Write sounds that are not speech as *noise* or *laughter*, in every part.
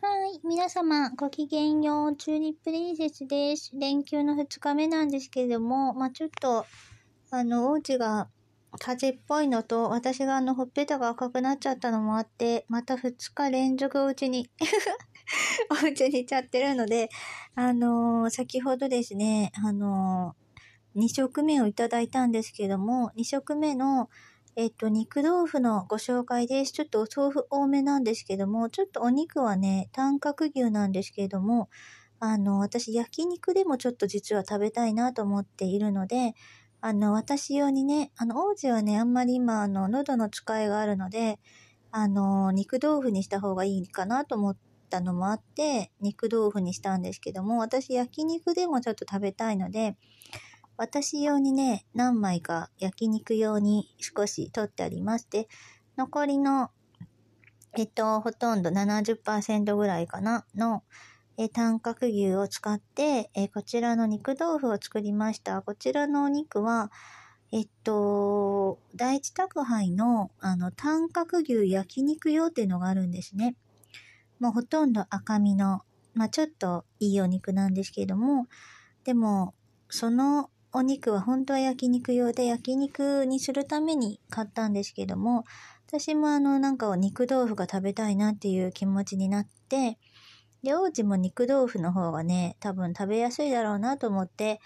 はい。皆様、ごきげんよう。チューリップリンセスです。連休の2日目なんですけれども、まあ、ちょっと、あの、お家が風邪っぽいのと、私があの、ほっぺたが赤くなっちゃったのもあって、また2日連続お家に *laughs* お家にいちゃってるので、あのー、先ほどですね、あのー、2食目をいただいたんですけども、2食目の、えっと、肉豆腐のご紹介です。ちょっとお豆腐多めなんですけども、ちょっとお肉はね、短角牛なんですけれども、あの、私焼肉でもちょっと実は食べたいなと思っているので、あの、私用にね、あの、王子はね、あんまり今、あの、喉の使いがあるので、あの、肉豆腐にした方がいいかなと思ったのもあって、肉豆腐にしたんですけども、私焼肉でもちょっと食べたいので、私用にね、何枚か焼肉用に少し取ってありまして、残りの、えっと、ほとんど70%ぐらいかな、の、え短角牛を使って、えこちらの肉豆腐を作りました。こちらのお肉は、えっと、第一宅配の、あの、短角牛焼肉用っていうのがあるんですね。もうほとんど赤身の、まあ、ちょっといいお肉なんですけれども、でも、そのお肉は本当は焼肉用で焼肉にするために買ったんですけども、私もあのなんか肉豆腐が食べたいなっていう気持ちになって、で、王子も肉豆腐の方がね、多分食べやすいだろうなと思って、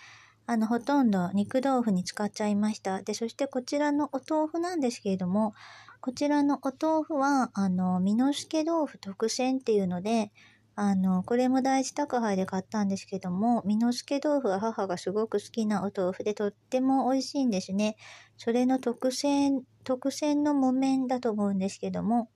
あの、ほとんど肉豆腐に使っちゃいました。で、そしてこちらのお豆腐なんですけれども、こちらのお豆腐は、あの、美之助豆腐特選っていうので、あの、これも第一宅配で買ったんですけども、美濃助豆腐は母がすごく好きなお豆腐でとっても美味しいんですね。それの特選、特選の木綿だと思うんですけども、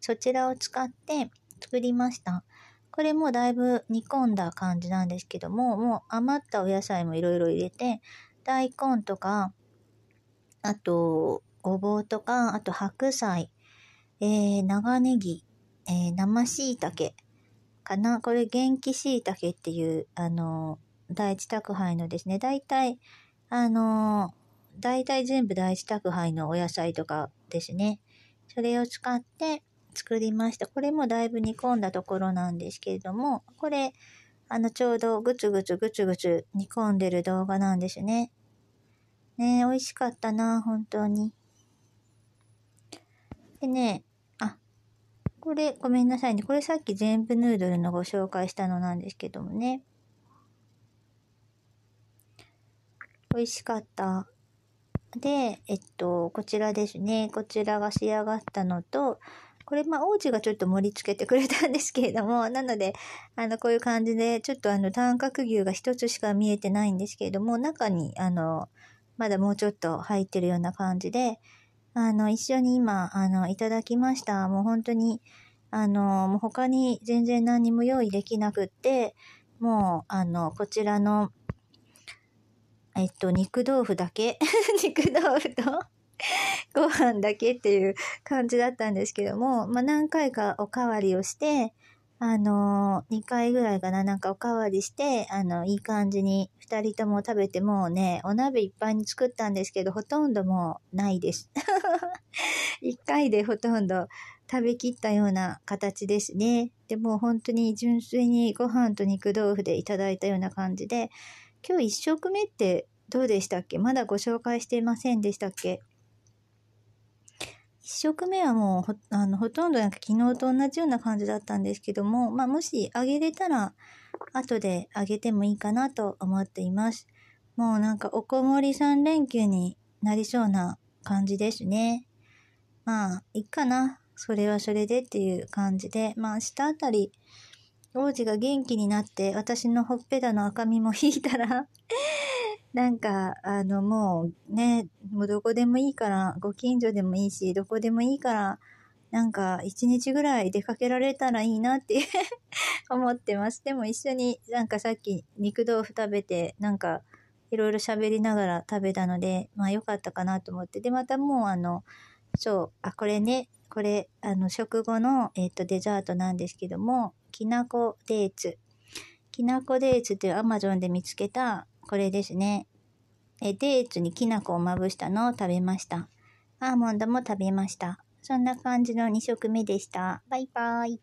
そちらを使って作りました。これもだいぶ煮込んだ感じなんですけども、もう余ったお野菜もいろいろ入れて、大根とか、あと、ごぼうとか、あと白菜、えー、長ネギ、えー、生椎茸、かな。これ、元気椎茸っていう、あの、第一宅配のですね、大体、あの、大体全部第一宅配のお野菜とかですね。それを使って作りました。これもだいぶ煮込んだところなんですけれども、これ、あの、ちょうどぐつぐつぐつぐつ煮込んでる動画なんですね。ね美味しかったな、本当に。でね、これ、ごめんなさいね。これさっき全部ヌードルのご紹介したのなんですけどもね。美味しかった。で、えっと、こちらですね。こちらが仕上がったのと、これ、まあ、王子がちょっと盛り付けてくれたんですけれども、*laughs* なので、あの、こういう感じで、ちょっとあの、短角牛が一つしか見えてないんですけれども、中に、あの、まだもうちょっと入ってるような感じで、あの、一緒に今、あの、いただきました。もう本当に、あの、もう他に全然何も用意できなくって、もう、あの、こちらの、えっと、肉豆腐だけ *laughs* 肉豆腐とご飯だけっていう感じだったんですけども、まあ、何回かおかわりをして、あの、2回ぐらいかな、なんかおかわりして、あの、いい感じに2人とも食べて、もうね、お鍋いっぱいに作ったんですけど、ほとんどもうないです。1 *laughs* 回でほとんど食べきったような形ですね。でも本当に純粋にご飯と肉豆腐でいただいたような感じで、今日1食目ってどうでしたっけまだご紹介していませんでしたっけ食目はもうほあのほとんどなんか昨日と同じような感じだったんですけども、まあ、もしあげれたら後であげてもいいかなと思っています。もうなんかおこもり3連休になりそうな感じですね。まあ、いっかな。それはそれでっていう感じで、まあ明日あたり、王子が元気になって私のほっぺたの赤みも引いたらなんか、あの、もうね、もうどこでもいいから、ご近所でもいいし、どこでもいいから、なんか、一日ぐらい出かけられたらいいなって *laughs* 思ってます。でも一緒に、なんかさっき肉豆腐食べて、なんか、いろいろ喋りながら食べたので、まあ良かったかなと思って。で、またもうあの、そう、あ、これね、これ、あの、食後の、えっ、と、デザートなんですけども、きなこデーツ。きなこデーツっていうアマゾンで見つけた、これですね。えデーツにきな粉をまぶしたのを食べました。アーモンドも食べました。そんな感じの2食目でした。バイバイ。